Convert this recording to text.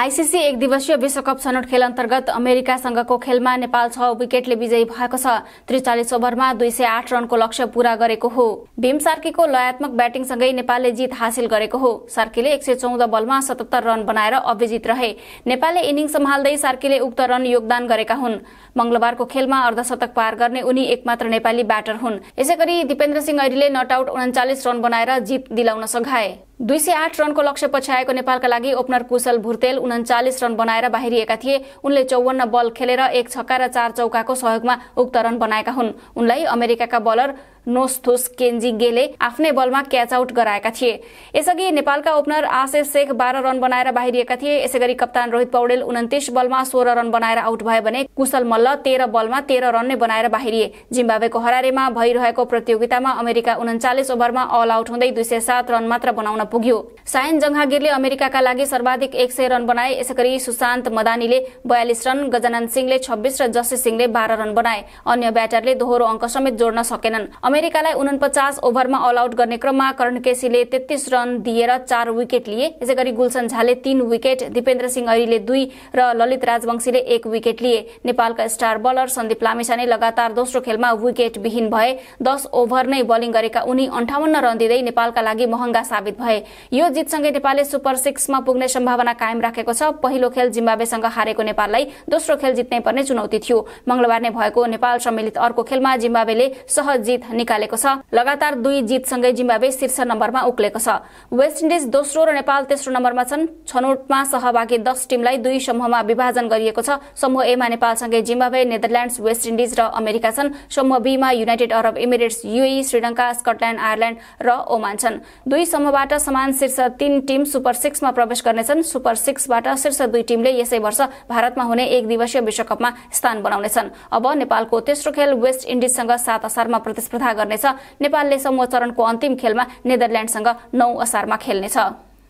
ICC एक दिवसीय विश्वकप छनौट खेल अन्तर्गत अमेरिकासँगको खेलमा नेपाल छ विकेटले विजयी भएको छ त्रिचालिस ओभरमा दुई सय आठ रनको लक्ष्य पूरा गरेको हो भीम सार्कीको लयात्मक ब्याटिङसँगै नेपालले जित हासिल गरेको हो सार्कीले एक सय चौध बलमा सतहत्तर रन बनाएर अभिजित रहे नेपालले इनिङ सम्हाल्दै सार्कीले उक्त रन योगदान गरेका हुन् मंगलबारको खेलमा अर्धशतक पार गर्ने उनी एकमात्र नेपाली ब्याटर हुन् यसै गरी दिपेन्द्र सिंह ऐरीले नट आउट उन्चालिस रन बनाएर जित दिलाउन सघाए दुई सय आठ रनको लक्ष्य पछ्याएको नेपालका लागि ओपनर कुशल भुर्तेल उन्चालिस रन बनाएर बाहिरिएका थिए उनले चौवन्न बल खेलेर एक छक्का र चार चौकाको सहयोगमा उक्त रन बनाएका हुन् उनलाई अमेरिकाका बलर नोस्थुस केन्जिङ्गेले आफ्नै बलमा क्याच आउट गराएका थिए यसअघि नेपालका ओपनर आशिष शेख बाह्र रन बनाएर बाहिरिएका थिए यसैगरी कप्तान रोहित पौडेल उन्तिस बलमा सोह्र रन बनाएर आउट भए भने कुशल मल्ल तेह्र बलमा तेह्र रन नै बनाएर बाहिरिए जिम्बावेको हरारेमा भइरहेको प्रतियोगितामा अमेरिका उन्चालिस ओभरमा अल आउट हुँदै दुई सय सात रन मात्र बनाउन पुग्यो सायन जङ्घागिरले अमेरिकाका लागि सर्वाधिक एक सय रन बनाए यसैगरी सुशान्त मदानीले बयालिस रन गजानन सिंहले छब्बीस र जसी सिंहले बाह्र रन बनाए अन्य ब्याटरले दोहोरो अङ्क समेत जोड्न सकेनन् अमेरिकालाई उनपचास ओभरमा अल आउट गर्ने क्रममा करण केसीले तेत्तिस रन दिएर चार विकेट लिए यसै गरी गुलसन झाले तीन विकेट दिपेन्द्र सिंह ऐरीले दुई र ललित राजवंशीले एक विकेट लिए नेपालका स्टार बलर सन्दीप लामिसाने लगातार दोस्रो खेलमा विकेट विहीन भए दस ओभर नै बलिङ गरेका उनी अन्ठाउन्न रन दिँदै नेपालका लागि महँगा साबित भए यो जितसँगै नेपालले सुपर सिक्समा पुग्ने सम्भावना कायम राखेको छ पहिलो खेल जिम्बावेसँग हारेको नेपाललाई दोस्रो खेल जित्नै पर्ने चुनौती थियो मंगलबार नै भएको नेपाल सम्मिलित अर्को खेलमा जिम्बावेले सहज जित निकालेको छ लगातार दुई जितसँगै जिम्बावे शीर्ष नम्बरमा उक्लेको छ वेस्ट इन्डिज दोस्रो र नेपाल तेस्रो नम्बरमा छन् छनौटमा सहभागी दस टिमलाई दुई समूहमा विभाजन गरिएको छ समूह एमा नेपालसँगै जिम्बावे नेदरल्याण्ड्स वेस्ट इन्डिज र अमेरिका छन् समूह बीमा United Arab Emirates UAE Sri Lanka Scotland Ireland र ओमान छन् दुई समूहबाट समान शीर्ष तीन टिम सुपर सिक्समा प्रवेश गर्नेछन् सुपर सिक्सबाट शीर्ष दुई टिमले यसै वर्ष भारतमा हुने एक दिवसीय विश्वकपमा स्थान बनाउनेछन् अब नेपालको तेस्रो खेल वेस्ट इन्डिजसँग सात असारमा प्रतिस्पर्धा गर्नेछ नेपालले समूह चरणको अन्तिम खेलमा नेदरल्याण्डसँग नौ असारमा खेल्नेछ